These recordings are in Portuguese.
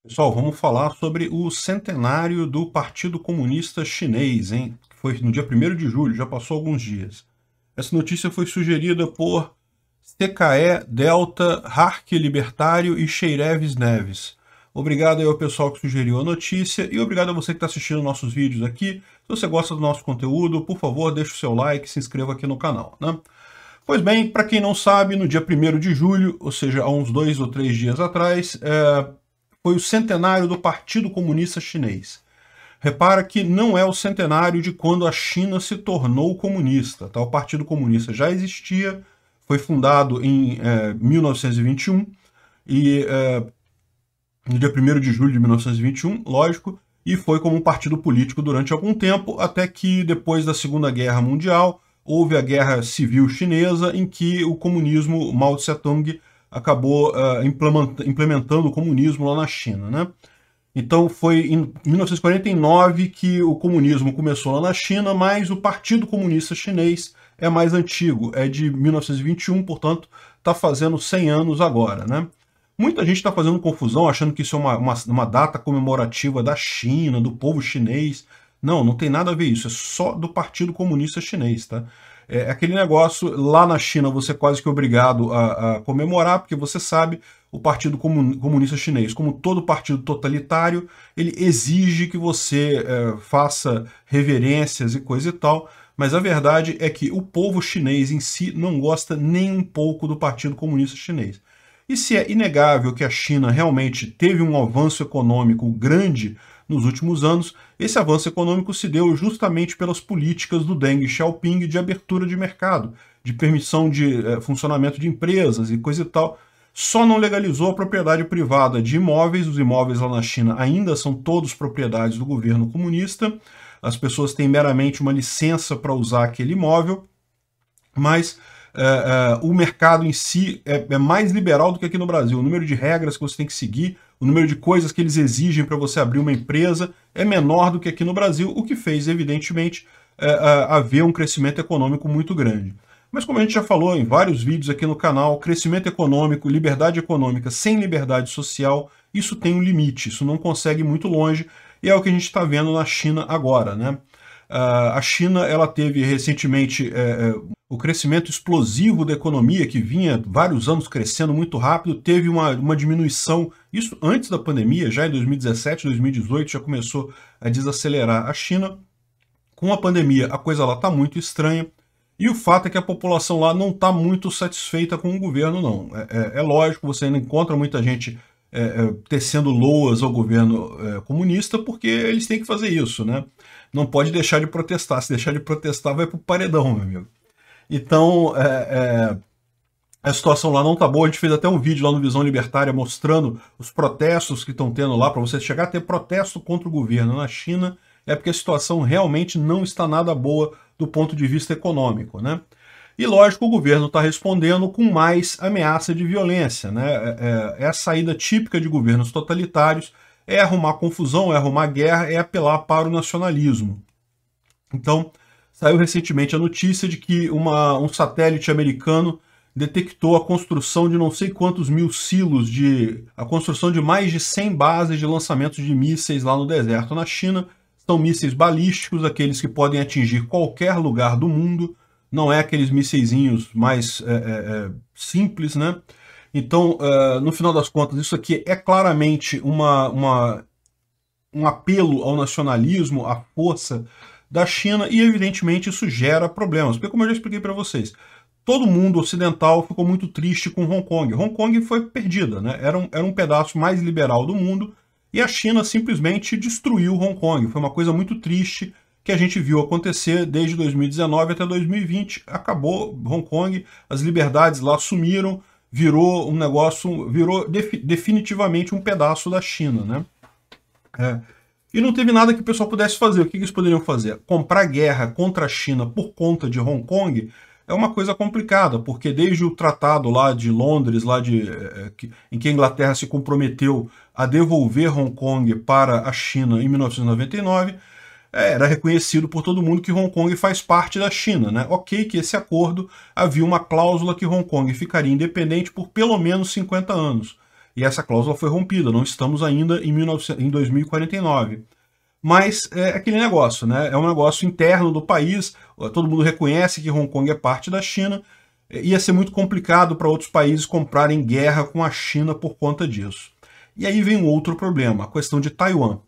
Pessoal, vamos falar sobre o centenário do Partido Comunista Chinês, hein? Foi no dia 1 de julho, já passou alguns dias. Essa notícia foi sugerida por TKE, Delta, Hark Libertário e Cheireves Neves. Obrigado aí ao pessoal que sugeriu a notícia e obrigado a você que está assistindo nossos vídeos aqui. Se você gosta do nosso conteúdo, por favor, deixe o seu like e se inscreva aqui no canal. Né? Pois bem, para quem não sabe, no dia 1 de julho, ou seja, há uns dois ou três dias atrás, é, foi o centenário do Partido Comunista Chinês. Repara que não é o centenário de quando a China se tornou comunista. Tá? O Partido Comunista já existia, foi fundado em é, eh, 1921 e é, no dia 1 de julho de 1921, lógico, e foi como um partido político durante algum tempo, até que depois da Segunda Guerra Mundial houve a Guerra Civil Chinesa, em que o comunismo Mao Tse-tung acabou uh, implementando o comunismo lá na China, né? Então foi em 1949 que o comunismo começou lá na China, mas o Partido Comunista Chinês é mais antigo, é de 1921, portanto está fazendo 100 anos agora, né? Muita gente está fazendo confusão, achando que isso é uma, uma, uma data comemorativa da China, do povo chinês. Não, não tem nada a ver isso, é só do Partido Comunista Chinês, tá? É aquele negócio lá na China, você é quase que obrigado a, a comemorar, porque você sabe, o Partido Comunista Chinês, como todo partido totalitário, ele exige que você é, faça reverências e coisa e tal, mas a verdade é que o povo chinês em si não gosta nem um pouco do Partido Comunista Chinês. E se é inegável que a China realmente teve um avanço econômico grande nos últimos anos, esse avanço econômico se deu justamente pelas políticas do Deng Xiaoping de abertura de mercado, de permissão de eh, funcionamento de empresas e coisa e tal. Só não legalizou a propriedade privada de imóveis. Os imóveis lá na China ainda são todos propriedades do governo comunista. As pessoas têm meramente uma licença para usar aquele imóvel, mas eh, eh, o mercado em si é, é mais liberal do que aqui no Brasil. O número de regras que você tem que seguir o número de coisas que eles exigem para você abrir uma empresa é menor do que aqui no Brasil, o que fez, evidentemente, é, haver um crescimento econômico muito grande. Mas como a gente já falou em vários vídeos aqui no canal, crescimento econômico, liberdade econômica sem liberdade social, isso tem um limite, isso não consegue ir muito longe, e é o que a gente está vendo na China agora, né? Ah, a China ela teve recentemente é, é, o crescimento explosivo da economia, que vinha vários anos crescendo muito rápido, teve uma, uma diminuição, isso antes da pandemia, já em 2017, 2018, já começou a desacelerar a China. Com a pandemia, a coisa lá está muito estranha. E o fato é que a população lá não está muito satisfeita com o governo, não. É, é, é lógico, você ainda encontra muita gente é, é tecendo loas ao governo é, comunista, porque eles têm que fazer isso, né? não pode deixar de protestar. Se deixar de protestar, vai para o paredão, meu amigo. Então, é, é, a situação lá não tá boa. A gente fez até um vídeo lá no Visão Libertária mostrando os protestos que estão tendo lá, para você chegar a ter protesto contra o governo na China, é porque a situação realmente não está nada boa do ponto de vista econômico, né? E lógico, o governo está respondendo com mais ameaça de violência. Né? É, é, é a saída típica de governos totalitários é arrumar confusão, é arrumar guerra, é apelar para o nacionalismo. Então, saiu recentemente a notícia de que uma, um satélite americano detectou a construção de não sei quantos mil silos, de, a construção de mais de 100 bases de lançamento de mísseis lá no deserto na China. São mísseis balísticos, aqueles que podem atingir qualquer lugar do mundo, não é aqueles mísseizinhos mais é, é, é, simples, né? Então, uh, no final das contas, isso aqui é claramente uma, uma, um apelo ao nacionalismo, à força da China, e evidentemente isso gera problemas. Porque, como eu já expliquei para vocês, todo mundo ocidental ficou muito triste com Hong Kong. Hong Kong foi perdida, né? era, um, era um pedaço mais liberal do mundo, e a China simplesmente destruiu Hong Kong. Foi uma coisa muito triste que a gente viu acontecer desde 2019 até 2020. Acabou Hong Kong, as liberdades lá sumiram, virou um negócio, virou definitivamente um pedaço da China, né? É. E não teve nada que o pessoal pudesse fazer. O que eles poderiam fazer? Comprar guerra contra a China por conta de Hong Kong é uma coisa complicada, porque desde o tratado lá de Londres, lá de, é, em que a Inglaterra se comprometeu a devolver Hong Kong para a China em 1999, é, era reconhecido por todo mundo que Hong Kong faz parte da China. Né? Ok que esse acordo havia uma cláusula que Hong Kong ficaria independente por pelo menos 50 anos. E essa cláusula foi rompida, não estamos ainda em, 19... em 2049. Mas é, é aquele negócio, né? é um negócio interno do país, todo mundo reconhece que Hong Kong é parte da China, é, ia ser muito complicado para outros países comprarem guerra com a China por conta disso. E aí vem um outro problema, a questão de Taiwan.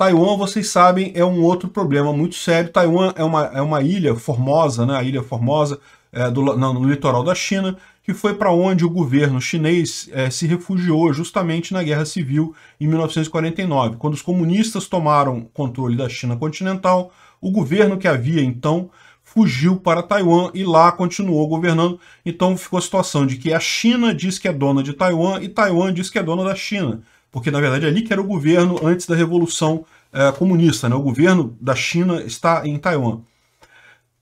Taiwan, vocês sabem, é um outro problema muito sério. Taiwan é uma, é uma ilha formosa, né? a ilha formosa é, do, no litoral da China, que foi para onde o governo chinês é, se refugiou justamente na Guerra Civil em 1949. Quando os comunistas tomaram controle da China continental, o governo que havia então fugiu para Taiwan e lá continuou governando. Então ficou a situação de que a China diz que é dona de Taiwan e Taiwan diz que é dona da China porque na verdade é ali que era o governo antes da Revolução é, Comunista, né? o governo da China está em Taiwan.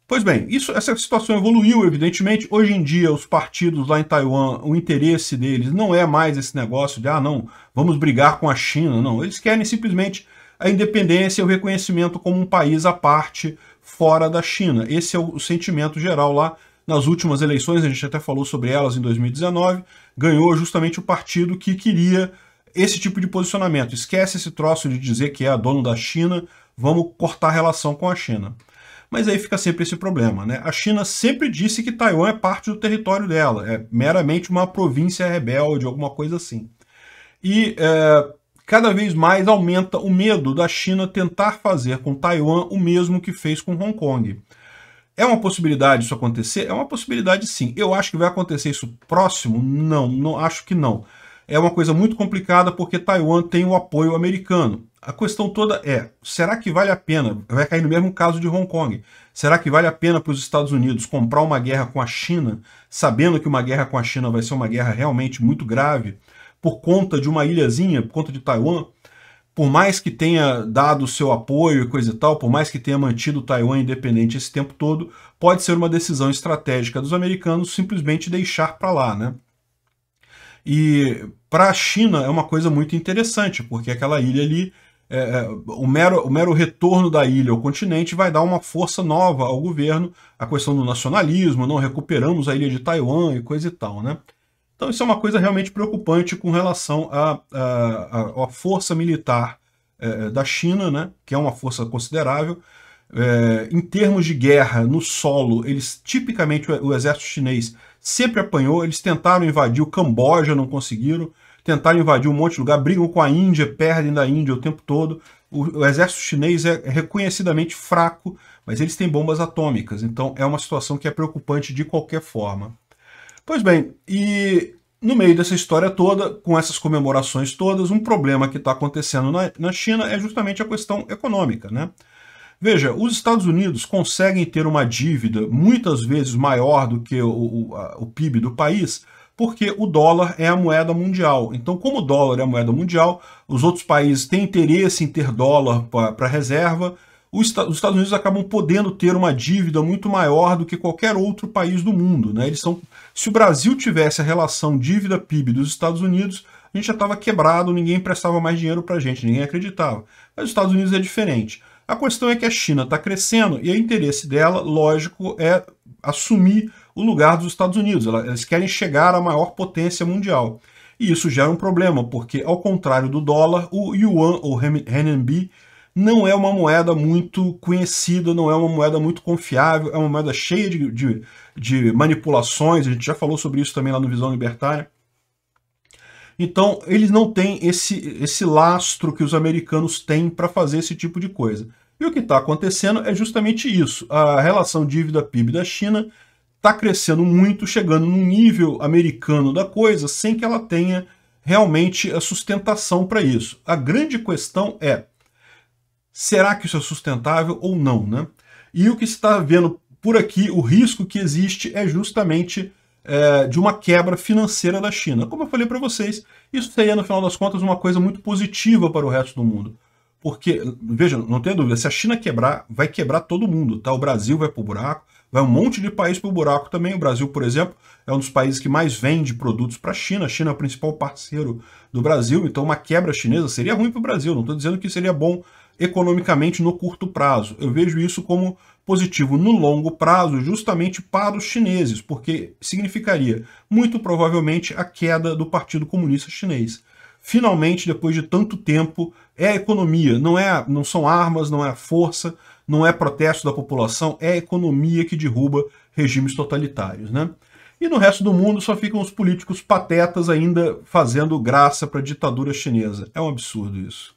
Pois bem, isso, essa situação evoluiu, evidentemente. Hoje em dia, os partidos lá em Taiwan, o interesse deles não é mais esse negócio de, ah, não, vamos brigar com a China. Não, eles querem simplesmente a independência e o reconhecimento como um país à parte, fora da China. Esse é o sentimento geral lá nas últimas eleições, a gente até falou sobre elas em 2019. Ganhou justamente o partido que queria esse tipo de posicionamento. Esquece esse troço de dizer que é a dono da China, vamos cortar a relação com a China. Mas aí fica sempre esse problema, né? A China sempre disse que Taiwan é parte do território dela, é meramente uma província rebelde, alguma coisa assim. E é, cada vez mais aumenta o medo da China tentar fazer com Taiwan o mesmo que fez com Hong Kong. É uma possibilidade isso acontecer? É uma possibilidade sim. Eu acho que vai acontecer isso próximo? Não, não acho que não é uma coisa muito complicada porque Taiwan tem o apoio americano. A questão toda é: será que vale a pena? Vai cair no mesmo caso de Hong Kong. Será que vale a pena para os Estados Unidos comprar uma guerra com a China, sabendo que uma guerra com a China vai ser uma guerra realmente muito grave, por conta de uma ilhazinha, por conta de Taiwan? Por mais que tenha dado seu apoio e coisa e tal, por mais que tenha mantido Taiwan independente esse tempo todo, pode ser uma decisão estratégica dos americanos simplesmente deixar para lá, né? E para a China é uma coisa muito interessante, porque aquela ilha ali, é, é, o, mero, o mero retorno da ilha ao continente vai dar uma força nova ao governo, a questão do nacionalismo, não recuperamos a ilha de Taiwan e coisa e tal, né? Então isso é uma coisa realmente preocupante com relação à força militar é, é, da China, né, que é uma força considerável. É, em termos de guerra no solo, eles tipicamente o exército chinês sempre apanhou. Eles tentaram invadir o Camboja, não conseguiram. Tentaram invadir um monte de lugar, brigam com a Índia, perdem da Índia o tempo todo. O, o exército chinês é reconhecidamente fraco, mas eles têm bombas atômicas, então é uma situação que é preocupante de qualquer forma. Pois bem, e no meio dessa história toda, com essas comemorações todas, um problema que está acontecendo na, na China é justamente a questão econômica. Né? Veja, os Estados Unidos conseguem ter uma dívida muitas vezes maior do que o, o, a, o PIB do país, porque o dólar é a moeda mundial. Então, como o dólar é a moeda mundial, os outros países têm interesse em ter dólar para reserva, os Estados Unidos acabam podendo ter uma dívida muito maior do que qualquer outro país do mundo. Né? Eles são, se o Brasil tivesse a relação dívida-PIB dos Estados Unidos, a gente já estava quebrado, ninguém prestava mais dinheiro para a gente, ninguém acreditava. Mas os Estados Unidos é diferente. A questão é que a China está crescendo e o interesse dela, lógico, é assumir o lugar dos Estados Unidos. Eles querem chegar à maior potência mundial. E isso gera um problema, porque ao contrário do dólar, o yuan ou renminbi não é uma moeda muito conhecida, não é uma moeda muito confiável, é uma moeda cheia de, de, de manipulações, a gente já falou sobre isso também lá no Visão Libertária. Então, eles não têm esse, esse lastro que os americanos têm para fazer esse tipo de coisa. E o que está acontecendo é justamente isso. A relação dívida-PIB da China está crescendo muito, chegando num nível americano da coisa, sem que ela tenha realmente a sustentação para isso. A grande questão é, será que isso é sustentável ou não? Né? E o que se está vendo por aqui, o risco que existe é justamente é, de uma quebra financeira da China. Como eu falei para vocês, isso seria, no final das contas, uma coisa muito positiva para o resto do mundo. Porque, veja, não tenha dúvida, se a China quebrar, vai quebrar todo mundo, tá? O Brasil vai pro buraco, vai um monte de país pro buraco também. O Brasil, por exemplo, é um dos países que mais vende produtos para a China. A China é o principal parceiro do Brasil, então uma quebra chinesa seria ruim para o Brasil. Não estou dizendo que seria bom economicamente no curto prazo. Eu vejo isso como positivo no longo prazo, justamente para os chineses, porque significaria, muito provavelmente, a queda do Partido Comunista Chinês. Finalmente, depois de tanto tempo, é a economia, não, é, não são armas, não é a força, não é protesto da população, é a economia que derruba regimes totalitários. Né? E no resto do mundo só ficam os políticos patetas ainda fazendo graça para a ditadura chinesa. É um absurdo isso.